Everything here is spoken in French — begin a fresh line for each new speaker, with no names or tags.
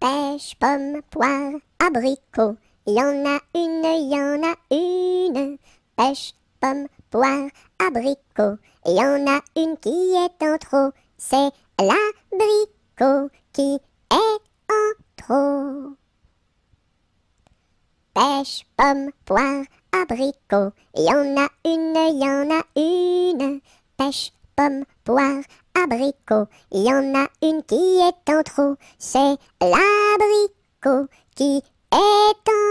pêche,
pomme, poire, abricot. Il y en a une, il y en a une.
Pêche, pomme, poire, abricot. Il y en a une qui est en trop. C'est l'abricot qui est en trop. Pêche, pomme, poire, abricot. Il y en a une, il y en a une. Pêche, pomme, poire,
abricot. Il y en a une qui est en trop, c'est l'abricot
qui est en